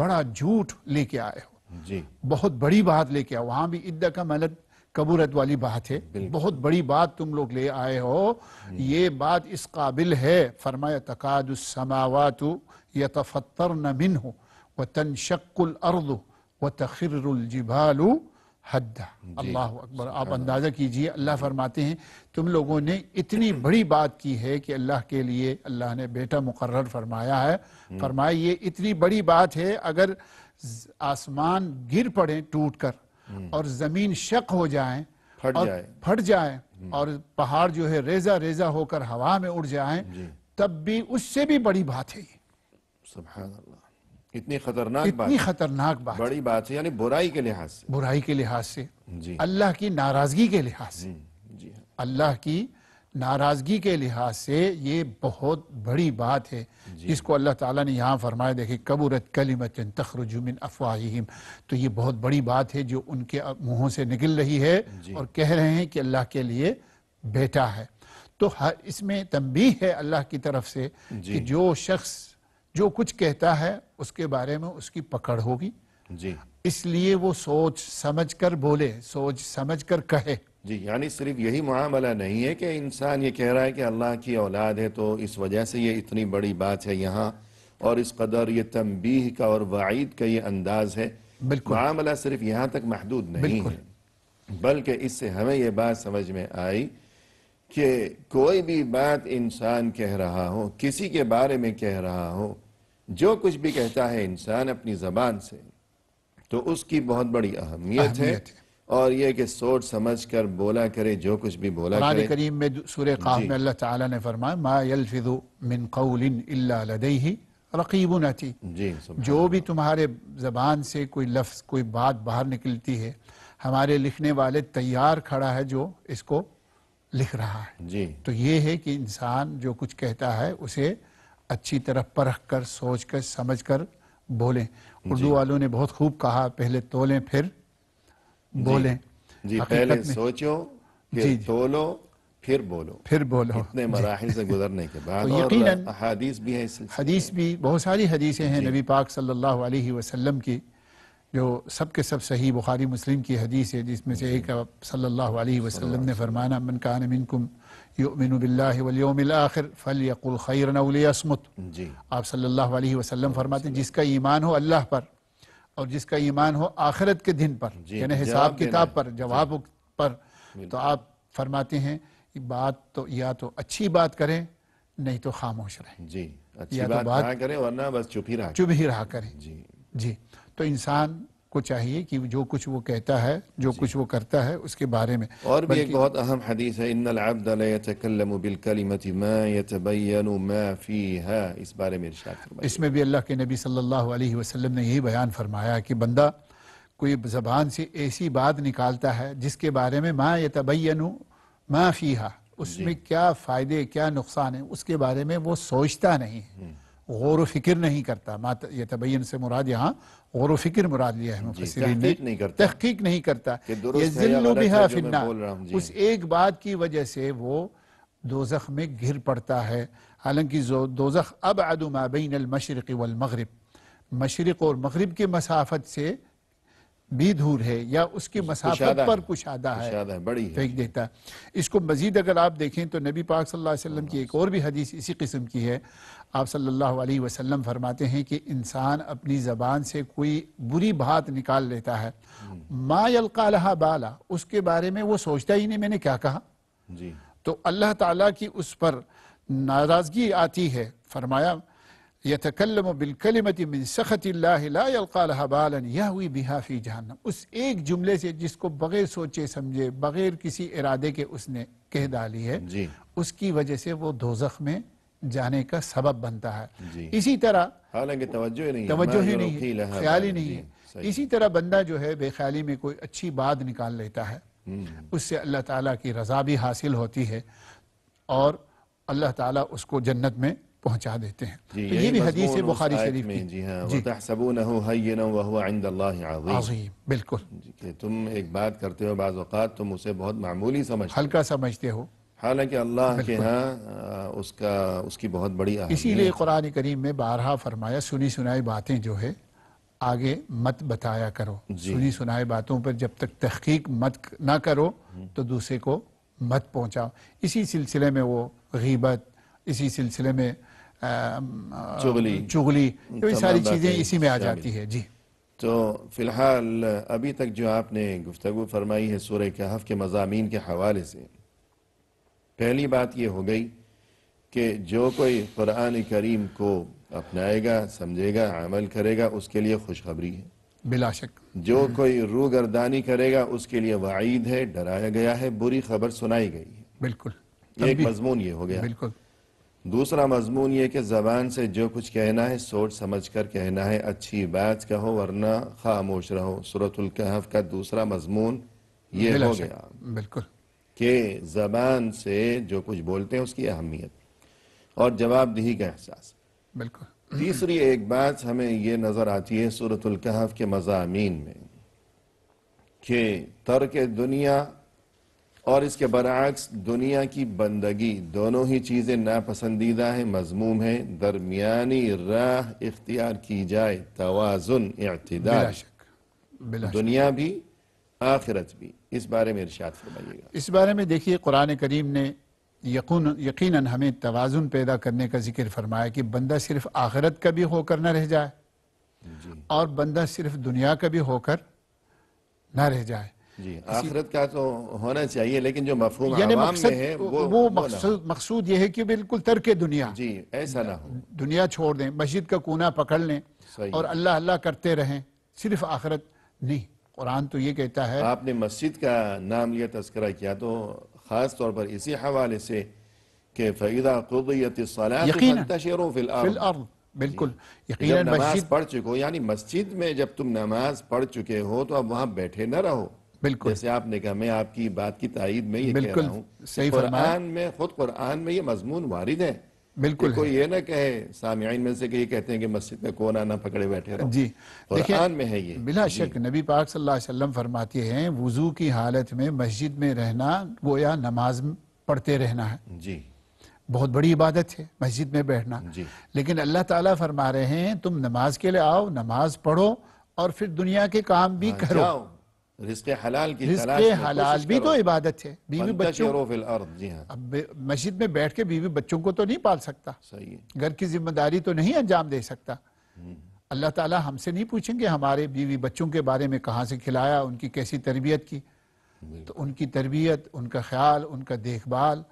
بڑا جھوٹ لے کے آئے ہو جی۔ بہت بڑی بات لے کے آؤ وہاں بھی عدہ کا ملت قبورت والی بات ہے بہت بڑی بات تم لوگ لے آئے ہو جی۔ یہ بات اس قابل ہے فرمایا تقاد السماوات یتفطرن منہ وتنشق الارض وتخر الجبال حدہ جی۔ اللہ اکبر آپ اندازہ کیجئے اللہ فرماتے ہیں تم لوگوں نے اتنی بڑی بات کی ہے کہ اللہ کے لیے اللہ نے بیٹا مقرر فرمایا ہے فرمایا یہ اتنی بڑی بات ہے اگر آسمان گر پڑے ٹوٹ کر اور زمین شک ہو جائے پھٹ جائیں اور پہاڑ جو ہے ریزہ ریزہ ہو کر ہوا میں اڑ جائیں جی۔ تب بھی اس سے بھی بڑی بات ہے سبحان اللہ اتنی خطرناک بات بڑی بات ہے یعنی برائی کے لحاظ سے برائی کے لحاظ سے جی۔ اللہ کی ناراضگی کے لحاظ سے جی ہاں۔ اللہ کی ناراضگی کے لحاظ سے یہ بہت بڑی بات ہے جس جی۔ کو اللہ تعالیٰ نے یہاں فرمایا دیکھیں کبرت کلمت تخرج من افواہم تو یہ بہت بڑی بات ہے جو ان کے منہوں سے نکل رہی ہے جی۔ اور کہہ رہے ہیں کہ اللہ کے لیے بیٹا ہے تو اس میں تنبیح ہے اللہ کی طرف سے جی۔ کہ جو شخص جو کچھ کہتا ہے اس کے بارے میں اس کی پکڑ ہوگی اس لیے وہ سوچ سمجھ کر بولے سوچ سمجھ کر کہے جی یعنی صرف یہی معاملہ نہیں ہے کہ انسان یہ کہہ رہا ہے کہ اللہ کی اولاد ہے تو اس وجہ سے یہ اتنی بڑی بات ہے یہاں اور اس قدر یہ تنبیہ کا اور وعید کا یہ انداز ہے معاملہ صرف یہاں تک محدود نہیں ہے بلکہ اس سے ہمیں یہ بات سمجھ میں آئی کہ کوئی بھی بات انسان کہہ رہا ہو کسی کے بارے میں کہہ رہا ہو جو کچھ بھی کہتا ہے انسان اپنی زبان سے تو اس کی بہت بڑی اہمیت ہے اور یہ کہ سوچ سمجھ کر بولا کرے جو کچھ بھی بولا کرے کریم میں سورہ قاف جی۔ میں اللہ تعالیٰ نے فرمایا جی، جو بھی تمہارے زبان سے کوئی لفظ کوئی بات باہر نکلتی ہے ہمارے لکھنے والے تیار کھڑا ہے جو اس کو لکھ رہا ہے جی تو یہ ہے کہ انسان جو کچھ کہتا ہے اسے اچھی طرح پرکھ کر سوچ کر سمجھ کر بولیں جی۔ اردو والوں نے بہت خوب کہا پہلے تولیں پھر بولیں جی پہلے سوچو تولو پھر بولو پھر بولو اتنے مراحل سے گزرنے کے بعد حدیث بھی حدیث بھی بہت ساری حدیثیں ہیں نبی پاک صلی اللہ علیہ وسلم کی جو سب کے سب صحیح بخاری مسلم کی حدیث ہے جس میں سے ایک صلی اللہ علیہ وسلم نے فرمانا من کان منکم یؤمن باللہ والیوم الاخر فلیقل فل یقیر آپ صلی اللہ علیہ وسلم فرماتے ہیں جس کا ایمان ہو اللہ پر اور جس کا ایمان ہو آخرت کے دن پر جی، یعنی حساب کتاب پر جی۔ جواب پر تو آپ فرماتے ہیں بات تو یا تو اچھی بات کریں نہیں تو خاموش رہیں جی بات بات کریں ورنہ بس چپ ہی رہا کریں جی جی تو انسان کو چاہیے کہ جو کچھ وہ کہتا ہے جو جی۔ کچھ وہ کرتا ہے اس کے بارے میں اور بھی ایک بہت اہم حدیث ہے ان العبد لا يتكلم بالكلمه ما يتبين ما فيها اس بارے میں ارشاد فرمایا اس میں بھی اللہ کے نبی صلی اللہ علیہ وسلم نے یہی بیان فرمایا کہ بندہ کوئی زبان سے ایسی بات نکالتا ہے جس کے بارے میں ما یتبین ما فیها اس جی۔ میں کیا فائدے کیا نقصان ہیں اس کے بارے میں وہ سوچتا نہیں ہے غور و فکر نہیں کرتا یہ تبین سے مراد یہاں غور و فکر مراد لیا ہے جی، مفسرین نے تحقیق نہیں کرتا جی۔ اس ایک بات کی وجہ سے وہ دوزخ میں گر پڑتا ہے حالانکہ دوزخ ابعد ما بین المشرق والمغرب مشرق اور مغرب کے مسافت سے بھی دھور ہے یا اس کے مسافت پر کشادہ ہے پھینک دیتا ہے اس کو مزید اگر آپ دیکھیں تو نبی پاک صلی اللہ علیہ وسلم کی ایک اور بھی حدیث اسی قسم کی ہے آپ صلی اللہ علیہ وسلم فرماتے ہیں کہ انسان اپنی زبان سے کوئی بری بات نکال لیتا ہے ما یلقا لہا بالا اس کے بارے میں وہ سوچتا ہی نہیں میں نے کیا کہا جی۔ تو اللہ تعالیٰ کی اس پر ناراضگی آتی ہے فرمایا یتکلم بالکلمت من سخط اللہ لا یلقا لها بالا یہوی بها فی جہنم اس ایک جملے سے جس کو بغیر سوچے سمجھے بغیر کسی ارادے کے اس نے کہہ ڈالی ہے جی۔ اس کی وجہ سے وہ دوزخ میں جانے کا سبب بنتا ہے جی۔ اسی طرح حالانکہ توجہ توجہ ہی نہیں ہے خیال ہی نہیں جی، ہے اسی طرح بندہ جو ہے بے خیالی میں کوئی اچھی بات نکال لیتا ہے اس سے اللہ تعالیٰ کی رضا بھی حاصل ہوتی ہے اور اللہ تعالیٰ اس کو جنت میں پہنچا دیتے ہیں جی، یہ بھی حدیث بخاری شریف کی جی ہاں، جی۔ وَتَحْسَبُونَهُ حَيِّنًا وَهُوَ عِنْدَ اللَّهِ عَظِيمٌ بلکل کہ تم ایک بات کرتے ہو بعض وقت تم اسے بہت معمولی سمجھتے ہو حلقہ سمجھتے ہو حالانکہ اللہ کے ہاں اس کی بہت بڑی آہمی ہے اسی لئے قرآن کریم میں بارہا فرمایا سنی سنائی باتیں جو ہے آگے مت بتایا کرو سنی سنائی باتوں پر جب تک تحقیق مت نہ کرو تو دوسرے کو مت پہنچاؤ اسی سلسلے میں وہ غیبت اسی سلسلے میں چغلی چغلی یہ ساری چیزیں اسی میں آ جاتی ہے جی تو فی الحال ابھی تک جو آپ نے گفتگو فرمائی ہے سورہ کے کے مضامین حوالے سے پہلی بات یہ ہو گئی کہ جو کوئی قرآن کریم کو اپنائے گا سمجھے گا عمل کرے گا اس کے لیے خوشخبری ہے بلا شک جو کوئی روگردانی کرے گا اس کے لیے وعید ہے ڈرایا گیا ہے بری خبر سنائی گئی ہے بالکل ایک مضمون یہ ہو گیا بالکل دوسرا مضمون یہ کہ زبان سے جو کچھ کہنا ہے سوچ سمجھ کر کہنا ہے اچھی بات کہو ورنہ خاموش رہو صورت القحف کا دوسرا مضمون یہ ہو بالکل کہ زبان سے جو کچھ بولتے ہیں اس کی اہمیت اور جواب دہی کا احساس بالکل تیسری ایک بات ہمیں یہ نظر آتی ہے صورت القحف کے مضامین میں کہ ترک دنیا اور اس کے برعکس دنیا کی بندگی دونوں ہی چیزیں ناپسندیدہ ہیں مضموم ہیں درمیانی راہ اختیار کی جائے توازن بالکل دنیا بھی آخرت بھی اس بارے میں ارشاد فرمائیے گا اس بارے میں دیکھیے قرآن کریم نے یقیناً ہمیں توازن پیدا کرنے کا ذکر فرمایا کہ بندہ صرف آخرت کا بھی ہو کر نہ رہ جائے جی۔ اور بندہ صرف دنیا کا بھی ہو کر نہ رہ جائے جی آخرت کا تو ہونا چاہیے لیکن جو مفہوم یعنی عوام میں مفہوز وہ مقصود یہ ہے کہ بالکل ترک دنیا جی ایسا نہ مسجد کا کونا پکڑ لیں اور اللہ اللہ کرتے رہیں صرف آخرت نہیں قرآن تو یہ کہتا ہے آپ نے مسجد کا نام لیا تذکرہ کیا تو خاص طور پر اسی حوالے سے کہ فَإِذَا قُضِيَتِ فَانْتَشِرُوا فِي الْأَرْضِ جب بالکل پڑھ چکے ہو یعنی مسجد میں جب تم نماز پڑھ چکے ہو تو اب وہاں بیٹھے نہ رہو بالکل جیسے آپ نے کہا میں آپ کی بات کی تائید میں یہ کہہ رہا ہوں قرآن میں خود قرآن میں یہ مضمون وارد ہے بالکل کوئی یہ نہ کہے سامعین میں سے کہ یہ کہتے ہیں کہ مسجد میں کون آنا پکڑے بیٹھے رہا جی قرآن میں ہے یہ بلا جی۔ شک نبی پاک صلی اللہ علیہ وسلم فرماتے ہیں وضو کی حالت میں مسجد میں رہنا گویا نماز پڑھتے رہنا ہے جی بہت بڑی عبادت ہے مسجد میں بیٹھنا جی لیکن اللہ تعالیٰ فرما رہے ہیں تم نماز کے لئے آؤ نماز پڑھو اور پھر دنیا کے کام بھی ہاں، کرو رزق رزق حلال حلال کی تلاش بھی تو عبادت ہے بیوی بچوں جی ہاں۔ مسجد میں بیٹھ کے بیوی بچوں کو تو نہیں پال سکتا گھر کی ذمہ داری تو نہیں انجام دے سکتا اللہ تعالی ہم سے نہیں پوچھیں گے ہمارے بیوی بچوں کے بارے میں کہاں سے کھلایا ان کی کیسی تربیت کی تو ان کی تربیت ان کا خیال ان کا دیکھ بھال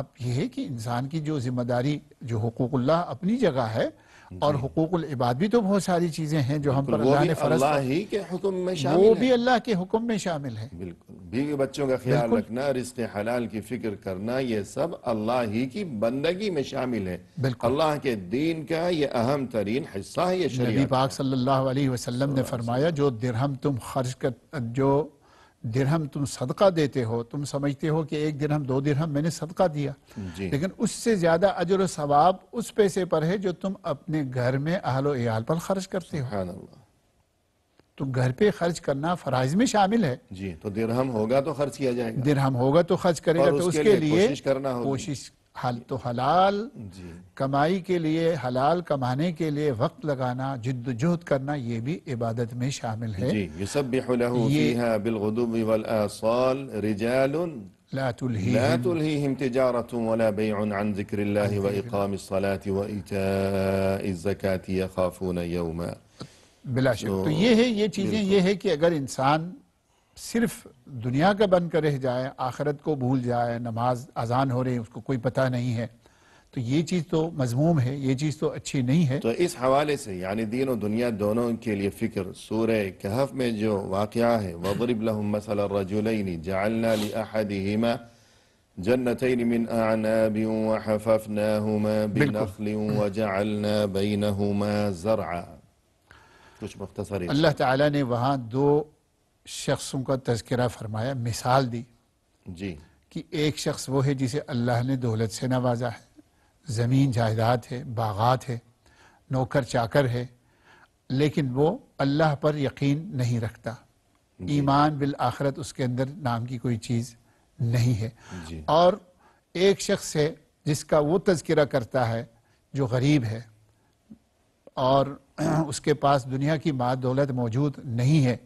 اب یہ ہے کہ انسان کی جو ذمہ داری جو حقوق اللہ اپنی جگہ ہے اور حقوق العباد بھی تو بہت ساری چیزیں ہیں جو ہم پر اللہ اللہ نے فرض وہ بھی کے حکم میں شامل ہے بچوں کا خیال رکھنا رزق حلال کی فکر کرنا یہ سب اللہ ہی کی بندگی میں شامل ہے اللہ کے دین کا یہ اہم ترین حصہ ہے نبی پاک صلی اللہ علیہ وسلم نے فرمایا جو درہم تم خرچ کر جو درہم تم صدقہ دیتے ہو تم سمجھتے ہو کہ ایک درہم دو درہم میں نے صدقہ دیا جی۔ لیکن اس سے زیادہ اجر و ثواب اس پیسے پر ہے جو تم اپنے گھر میں اہل و ایال پر خرچ کرتے ہو تو گھر پہ خرچ کرنا فرائض میں شامل ہے جی تو درہم ہوگا تو خرچ کیا جائے گا درہم ہوگا تو خرچ کرے گا اس کے لیے کوشش تو حلال جی۔ کمائی کے لیے حلال کمانے کے لیے وقت لگانا جد جہد کرنا یہ بھی عبادت میں شامل ہے جی، یسبح والآصال رجال لا ولا عن الصلاة بلا شک تو یہ ہے یہ چیزیں یہ ہے کہ اگر انسان صرف دنیا کا بن کر رہ جائے آخرت کو بھول جائے نماز آزان ہو رہے ہیں اس کو کوئی پتہ نہیں ہے تو یہ چیز تو مضموم ہے یہ چیز تو اچھی نہیں ہے تو اس حوالے سے یعنی دین و دنیا دونوں کے لئے فکر سورہ کہف میں جو واقعہ ہے وَضْرِبْ لَهُمْ مَسَلَ الرَّجُلَيْنِ جَعَلْنَا لِأَحَدِهِمَا جَنَّتَيْنِ مِنْ أَعْنَابٍ وَحَفَفْنَاهُمَا بِنَخْلٍ وَجَعَلْنَا بَيْنَهُمَا زَرْعَا کچھ مختصر اللہ تعالیٰ نے وہاں دو شخصوں کا تذکرہ فرمایا مثال دی جی کہ ایک شخص وہ ہے جسے اللہ نے دولت سے نوازا ہے زمین جائیداد ہے باغات ہے نوکر چاکر ہے لیکن وہ اللہ پر یقین نہیں رکھتا جی۔ ایمان بالآخرت اس کے اندر نام کی کوئی چیز نہیں ہے جی۔ اور ایک شخص ہے جس کا وہ تذکرہ کرتا ہے جو غریب ہے اور اس کے پاس دنیا کی ماں دولت موجود نہیں ہے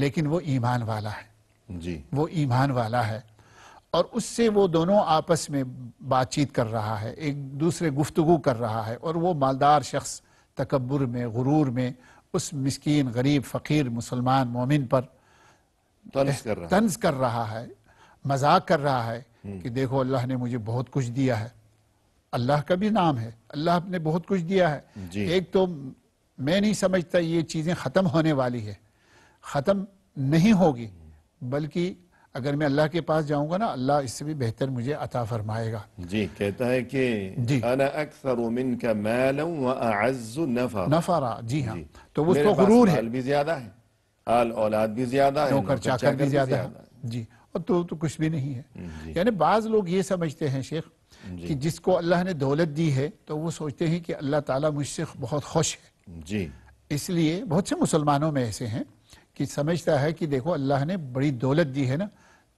لیکن وہ ایمان والا ہے جی وہ ایمان والا ہے اور اس سے وہ دونوں آپس میں بات چیت کر رہا ہے ایک دوسرے گفتگو کر رہا ہے اور وہ مالدار شخص تکبر میں غرور میں اس مسکین غریب فقیر مسلمان مومن پر تنز کر رہا ہے مزاق کر رہا ہے کہ دیکھو اللہ نے مجھے بہت کچھ دیا ہے اللہ کا بھی نام ہے اللہ نے بہت کچھ دیا ہے جی۔ ایک تو میں نہیں سمجھتا یہ چیزیں ختم ہونے والی ہے ختم نہیں ہوگی بلکہ اگر میں اللہ کے پاس جاؤں گا نا اللہ اس سے بھی بہتر مجھے عطا فرمائے گا جی کہتا ہے کہ جی انا اکثر منک مالا واعز نفرا نفرا جی ہاں جی۔ تو اس کو غرور ہے بھی زیادہ ہے آل اولاد بھی زیادہ ہے نوکر چاکر بھی زیادہ ہے جی اور تو تو کچھ بھی نہیں ہے جی۔ یعنی بعض لوگ یہ سمجھتے ہیں شیخ جی۔ کہ جس کو اللہ نے دولت دی ہے تو وہ سوچتے ہیں کہ اللہ تعالیٰ مجھ سے بہت خوش ہے جی اس لیے بہت سے مسلمانوں میں ایسے ہیں کہ سمجھتا ہے کہ دیکھو اللہ نے بڑی دولت دی ہے نا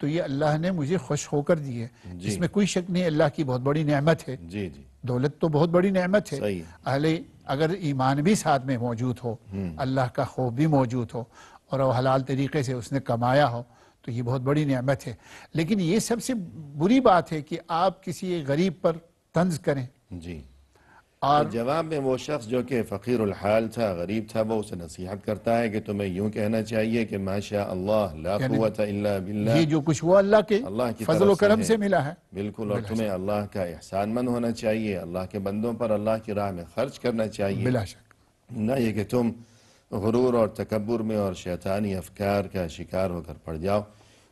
تو یہ اللہ نے مجھے خوش ہو کر دی ہے جی۔ اس میں کوئی شک نہیں اللہ کی بہت بڑی نعمت ہے جی، جی۔ دولت تو بہت بڑی نعمت ہے اہل اگر ایمان بھی ساتھ میں موجود ہو اللہ کا خوف بھی موجود ہو اور وہ حلال طریقے سے اس نے کمایا ہو تو یہ بہت بڑی نعمت ہے لیکن یہ سب سے بری بات ہے کہ آپ کسی غریب پر طنز کریں جی اور جواب میں وہ شخص جو کہ فقیر الحال تھا غریب تھا وہ اسے نصیحت کرتا ہے کہ تمہیں یوں کہنا چاہیے کہ اللہ لا یعنی قوت الا باللہ یہ جو کچھ اللہ کی فضل و کرم سے ملا ہے بالکل اور تمہیں اللہ کا احسان مند ہونا چاہیے اللہ کے بندوں پر اللہ کی راہ میں خرچ کرنا چاہیے بلا شک نہ یہ کہ تم غرور اور تکبر میں اور شیطانی افکار کا شکار ہو کر پڑ جاؤ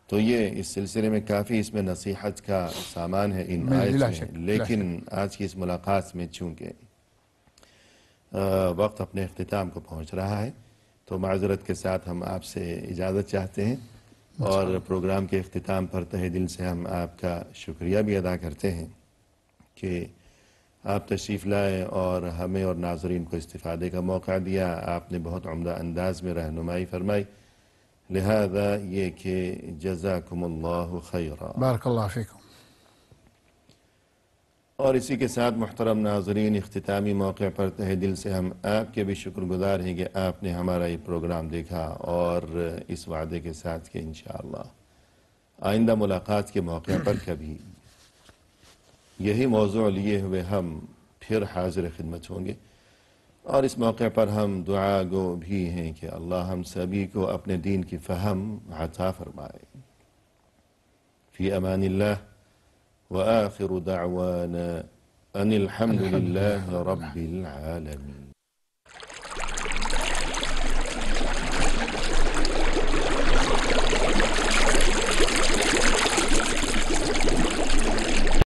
تو یہ اس سلسلے میں کافی اس میں نصیحت کا سامان ہے ان آیت میں لیکن آج کی اس ملاقات میں چونکہ وقت اپنے اختتام کو پہنچ رہا ہے تو معذرت کے ساتھ ہم آپ سے اجازت چاہتے ہیں اور اچھا۔ پروگرام کے اختتام پر تہے دل سے ہم آپ کا شکریہ بھی ادا کرتے ہیں کہ آپ تشریف لائے اور ہمیں اور ناظرین کو استفادے کا موقع دیا آپ نے بہت عمدہ انداز میں رہنمائی فرمائی لہذا یہ کہ جزاکم اللہ بارک اللہ اور اسی کے ساتھ محترم ناظرین اختتامی موقع پر تہ دل سے ہم آپ کے بھی شکر گزار ہیں کہ آپ نے ہمارا یہ پروگرام دیکھا اور اس وعدے کے ساتھ کہ انشاءاللہ آئندہ ملاقات کے موقع پر کبھی یہی موضوع لیے ہوئے ہم پھر حاضر خدمت ہوں گے اور اس موقع پر ہم دعا گو بھی ہیں کہ اللہ ہم سبی کو اپنے دین کی فہم عطا فرمائے فی امان اللہ وآخر دعوانا ان الحمد لله رب العالمين